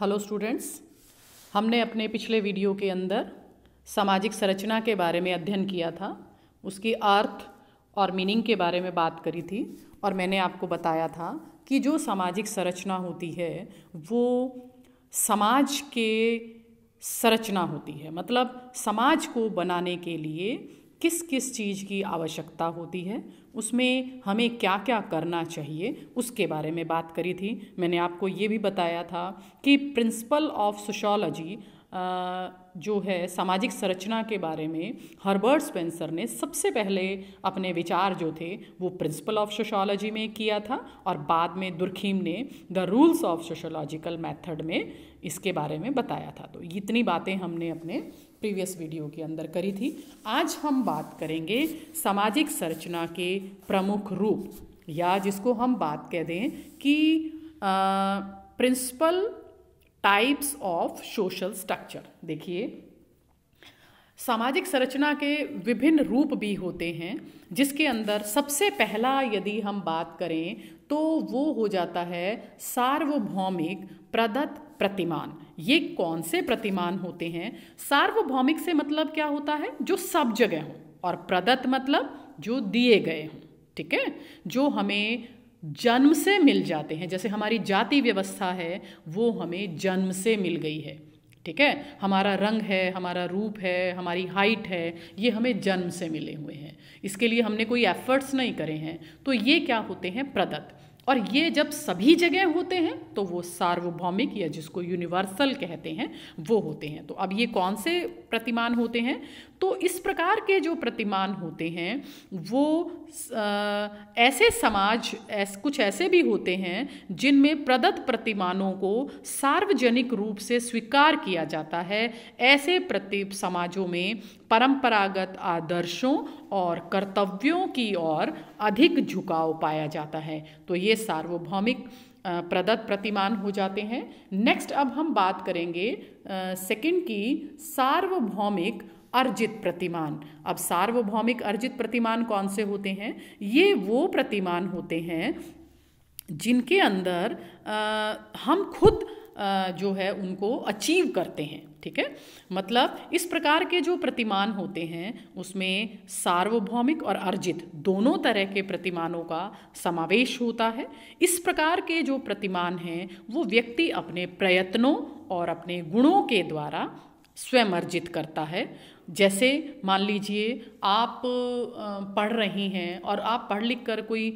hello students हमने अपने पिछले वीडियो के अंदर सामाजिक संरचना के बारे में अध्ययन किया था उसकी अर्थ और मीनिंग के बारे में बात करी थी और मैंने आपको बताया था कि जो सामाजिक संरचना होती है वो समाज के संरचना होती है मतलब समाज को बनाने के लिए किस किस चीज़ की आवश्यकता होती है उसमें हमें क्या क्या करना चाहिए उसके बारे में बात करी थी मैंने आपको ये भी बताया था कि प्रिंसिपल ऑफ सोशोलॉजी जो है सामाजिक संरचना के बारे में हर्बर्ट स्पेंसर ने सबसे पहले अपने विचार जो थे वो प्रिंसिपल ऑफ सोशोलॉजी में किया था और बाद में दुर्खीम ने the rules of sociological method में इसके बारे में बताया था तो इतनी बातें हमने अपने प्रीवियस वीडियो के अंदर करी थी आज हम बात करेंगे सामाजिक संरचना के प्रमुख रूप या जिसको हम बात कह दें कि principal types of social structure देखिए सामाजिक संरचना के विभिन्न रूप भी होते हैं जिसके अंदर सबसे पहला यदि हम बात करें तो वो हो जाता है सार्वभौमिक प्रदत्त प्रतिमान ये कौन से प्रतिमान होते हैं सार्वभौमिक से मतलब क्या होता है जो सब जगह हों और प्रदत्त मतलब जो दिए गए हों ठीक है जो हमें जन्म से मिल जाते हैं जैसे हमारी जाति व्यवस्था है वो हमें जन्म से मिल गई है ठीक है हमारा रंग है हमारा रूप है हमारी हाइट है ये हमें जन्म से मिले हुए हैं इसके लिए हमने कोई एफर्ट्स नहीं करे हैं तो ये क्या होते हैं प्रदत्त और ये जब सभी जगह होते हैं तो वो सार्वभौमिक या जिसको यूनिवर्सल कहते हैं वो होते हैं तो अब ये कौन से प्रतिमान होते हैं तो इस प्रकार के जो प्रतिमान होते हैं वो ऐसे समाज ऐस, कुछ ऐसे भी होते हैं जिनमें प्रदत्त प्रतिमानों को सार्वजनिक रूप से स्वीकार किया जाता है ऐसे प्रति समाजों में परंपरागत आदर्शों और कर्तव्यों की ओर अधिक झुकाव पाया जाता है तो ये सार्वभौमिक प्रदत्त प्रतिमान हो जाते हैं नेक्स्ट अब हम बात करेंगे सेकंड की सार्वभौमिक अर्जित प्रतिमान अब सार्वभौमिक अर्जित प्रतिमान कौन से होते हैं ये वो प्रतिमान होते हैं जिनके अंदर आ, हम खुद आ, जो है उनको अचीव करते हैं ठीक है मतलब इस प्रकार के जो प्रतिमान होते हैं उसमें सार्वभौमिक और अर्जित दोनों तरह के प्रतिमानों का समावेश होता है इस प्रकार के जो प्रतिमान हैं वो व्यक्ति अपने प्रयत्नों और अपने गुणों के द्वारा स्वयं अर्जित करता है जैसे मान लीजिए आप पढ़ रही हैं और आप पढ़ लिख कर कोई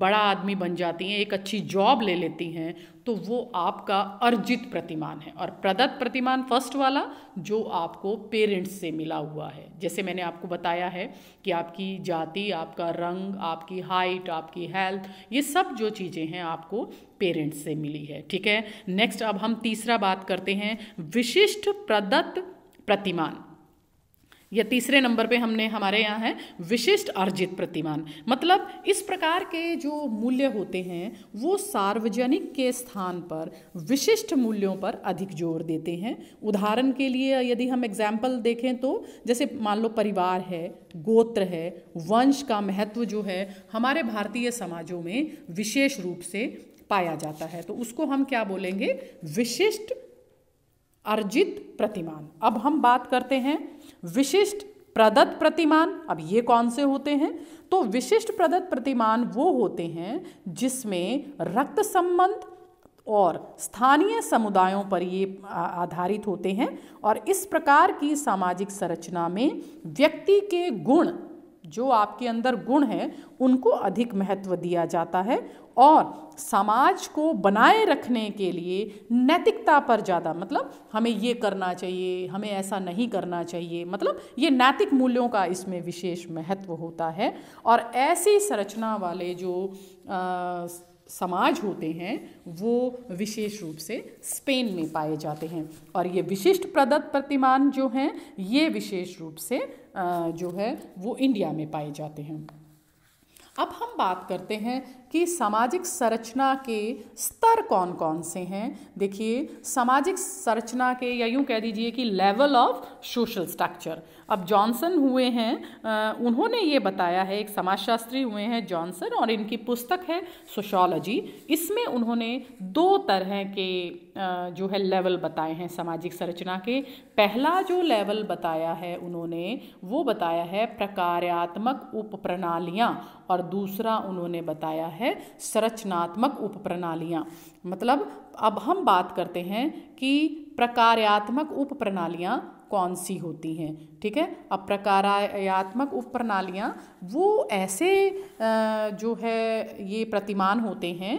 बड़ा आदमी बन जाती हैं एक अच्छी जॉब ले लेती हैं तो वो आपका अर्जित प्रतिमान है और प्रदत्त प्रतिमान फर्स्ट वाला जो आपको पेरेंट्स से मिला हुआ है जैसे मैंने आपको बताया है कि आपकी जाति आपका रंग आपकी हाइट आपकी हेल्थ ये सब जो चीज़ें हैं आपको पेरेंट्स से मिली है ठीक है नेक्स्ट अब हम तीसरा बात करते हैं विशिष्ट प्रदत्त प्रतिमान या तीसरे नंबर पे हमने हमारे यहाँ है विशिष्ट अर्जित प्रतिमान मतलब इस प्रकार के जो मूल्य होते हैं वो सार्वजनिक के स्थान पर विशिष्ट मूल्यों पर अधिक जोर देते हैं उदाहरण के लिए यदि हम एग्जाम्पल देखें तो जैसे मान लो परिवार है गोत्र है वंश का महत्व जो है हमारे भारतीय समाजों में विशेष रूप से पाया जाता है तो उसको हम क्या बोलेंगे विशिष्ट अर्जित प्रतिमान अब हम बात करते हैं विशिष्ट प्रदत्त प्रतिमान अब ये कौन से होते हैं तो विशिष्ट प्रदत्त प्रतिमान वो होते हैं जिसमें रक्त संबंध और स्थानीय समुदायों पर ये आधारित होते हैं और इस प्रकार की सामाजिक संरचना में व्यक्ति के गुण जो आपके अंदर गुण हैं उनको अधिक महत्व दिया जाता है और समाज को बनाए रखने के लिए नैतिकता पर ज़्यादा मतलब हमें ये करना चाहिए हमें ऐसा नहीं करना चाहिए मतलब ये नैतिक मूल्यों का इसमें विशेष महत्व होता है और ऐसी संरचना वाले जो आ, समाज होते हैं वो विशेष रूप से स्पेन में पाए जाते हैं और ये विशिष्ट प्रदत्त प्रतिमान जो हैं ये विशेष रूप से जो है वो इंडिया में पाए जाते हैं अब हम बात करते हैं कि सामाजिक संरचना के स्तर कौन कौन से हैं देखिए सामाजिक संरचना के या यूँ कह दीजिए कि लेवल ऑफ सोशल स्ट्रक्चर अब जॉनसन हुए हैं उन्होंने ये बताया है एक समाजशास्त्री हुए हैं जॉनसन और इनकी पुस्तक है सोशोलॉजी इसमें उन्होंने दो तरह के जो है लेवल बताए हैं सामाजिक संरचना के पहला जो लेवल बताया है उन्होंने वो बताया है प्रकार्यात्मक प्रणालियाँ और दूसरा उन्होंने बताया है है संरचनात्मक प्रणालियाँ मतलब अब हम बात करते हैं कि प्रकार्यात्मक प्रणालियाँ कौन सी होती हैं ठीक है अब प्रकारात्मक प्रणालियाँ वो ऐसे जो है ये प्रतिमान होते हैं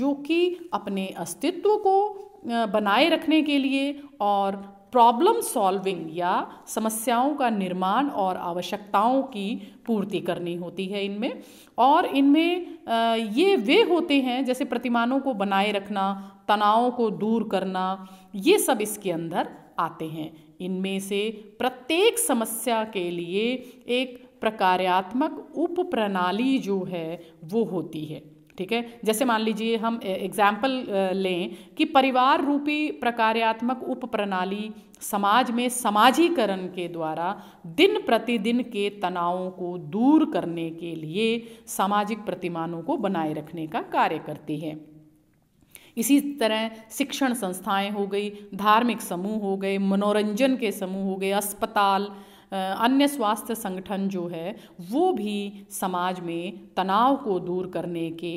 जो कि अपने अस्तित्व को बनाए रखने के लिए और प्रॉब्लम सॉल्विंग या समस्याओं का निर्माण और आवश्यकताओं की पूर्ति करनी होती है इनमें और इनमें ये वे होते हैं जैसे प्रतिमानों को बनाए रखना तनावों को दूर करना ये सब इसके अंदर आते हैं इनमें से प्रत्येक समस्या के लिए एक प्रकार्यात्मक उप प्रणाली जो है वो होती है ठीक है जैसे मान लीजिए हम एग्जाम्पल लें कि परिवार रूपी प्रकार्यात्मक उप प्रणाली समाज में समाजीकरण के द्वारा दिन प्रतिदिन के तनावों को दूर करने के लिए सामाजिक प्रतिमानों को बनाए रखने का कार्य करती है इसी तरह शिक्षण संस्थाएं हो गई धार्मिक समूह हो गए मनोरंजन के समूह हो गए अस्पताल अन्य स्वास्थ्य संगठन जो है वो भी समाज में तनाव को दूर करने के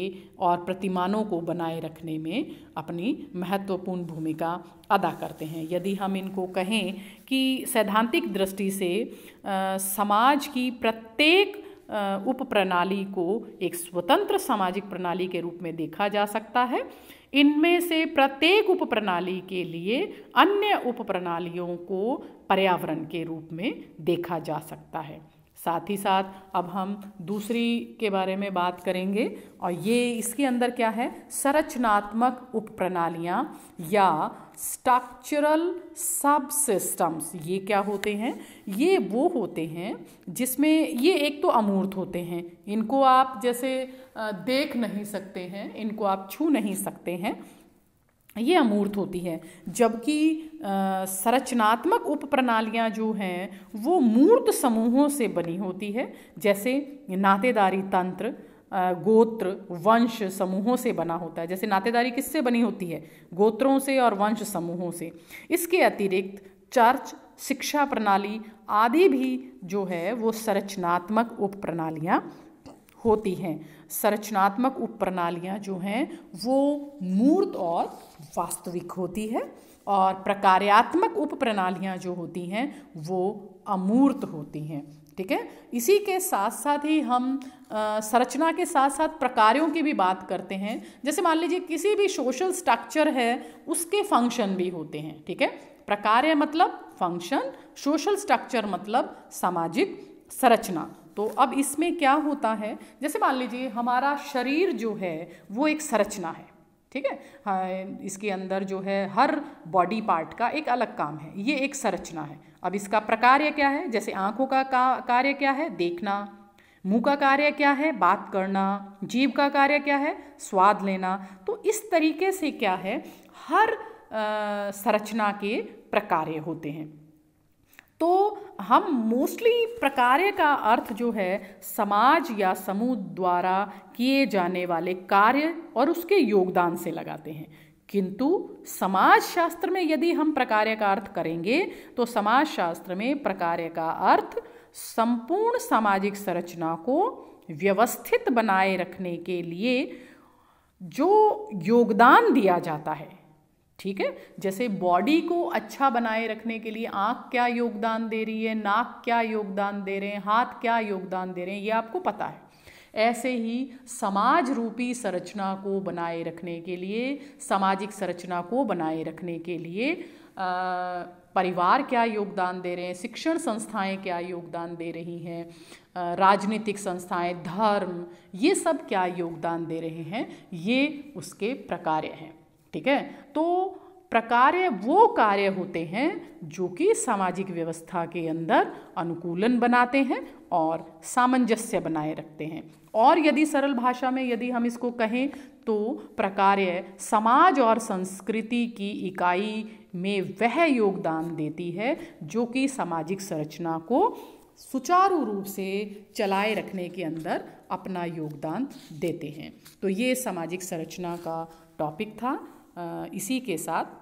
और प्रतिमानों को बनाए रखने में अपनी महत्वपूर्ण भूमिका अदा करते हैं यदि हम इनको कहें कि सैद्धांतिक दृष्टि से आ, समाज की प्रत्येक उप प्रणाली को एक स्वतंत्र सामाजिक प्रणाली के रूप में देखा जा सकता है इनमें से प्रत्येक उपप्रणाली के लिए अन्य उपप्रणालियों को पर्यावरण के रूप में देखा जा सकता है साथ ही साथ अब हम दूसरी के बारे में बात करेंगे और ये इसके अंदर क्या है संरचनात्मक उपप्रणालियाँ या स्ट्रक्चरल सब सिस्टम्स ये क्या होते हैं ये वो होते हैं जिसमें ये एक तो अमूर्त होते हैं इनको आप जैसे देख नहीं सकते हैं इनको आप छू नहीं सकते हैं ये अमूर्त होती है जबकि संरचनात्मक उप प्रणालियाँ जो हैं वो मूर्त समूहों से बनी होती है जैसे नातेदारी तंत्र गोत्र वंश समूहों से बना होता है जैसे नातेदारी किससे बनी होती है गोत्रों से और वंश समूहों से इसके अतिरिक्त चर्च शिक्षा प्रणाली आदि भी जो है वो संरचनात्मक उप प्रणालियाँ होती हैं संरचनात्मक उप प्रणालियाँ जो हैं वो मूर्त और वास्तविक होती है और प्रकार्यात्मक उप प्रणालियाँ जो होती हैं वो अमूर्त होती हैं ठीक है इसी के साथ साथ ही हम आ, संरचना के साथ साथ प्रकारों की भी बात करते हैं जैसे मान लीजिए किसी भी सोशल स्ट्रक्चर है उसके फंक्शन भी होते हैं ठीक है प्रकार मतलब फंक्शन सोशल स्ट्रक्चर मतलब सामाजिक संरचना तो अब इसमें क्या होता है जैसे मान लीजिए हमारा शरीर जो है वो एक संरचना है ठीक है हाँ, इसके अंदर जो है हर बॉडी पार्ट का एक अलग काम है ये एक संरचना है अब इसका प्रकार्य क्या है जैसे आँखों का, का कार्य क्या है देखना मुंह का कार्य क्या है बात करना जीव का कार्य क्या है स्वाद लेना तो इस तरीके से क्या है हर संरचना के प्रकार्य होते हैं तो हम मोस्टली प्रकार्य का अर्थ जो है समाज या समूह द्वारा किए जाने वाले कार्य और उसके योगदान से लगाते हैं किंतु समाज शास्त्र में यदि हम प्रकार्य का अर्थ करेंगे तो समाज शास्त्र में प्रकार्य का अर्थ संपूर्ण सामाजिक संरचना को व्यवस्थित बनाए रखने के लिए जो योगदान दिया जाता है ठीक है जैसे बॉडी को अच्छा बनाए रखने के लिए आँख क्या योगदान दे रही है नाक क्या योगदान दे रहे हैं हाथ क्या योगदान दे रहे हैं ये आपको पता है ऐसे ही समाज रूपी संरचना को बनाए रखने के लिए सामाजिक संरचना को बनाए रखने के लिए आ, परिवार क्या योगदान दे रहे हैं शिक्षण संस्थाएं क्या योगदान दे रही हैं राजनीतिक संस्थाएं धर्म ये सब क्या योगदान दे रहे हैं ये उसके प्रकार हैं ठीक है तो प्रकार्य वो कार्य होते हैं जो कि सामाजिक व्यवस्था के अंदर अनुकूलन बनाते हैं और सामंजस्य बनाए रखते हैं और यदि सरल भाषा में यदि हम इसको कहें तो प्रकार्य समाज और संस्कृति की इकाई में वह योगदान देती है जो कि सामाजिक संरचना को सुचारू रूप से चलाए रखने के अंदर अपना योगदान देते हैं तो ये सामाजिक संरचना का टॉपिक था इसी के साथ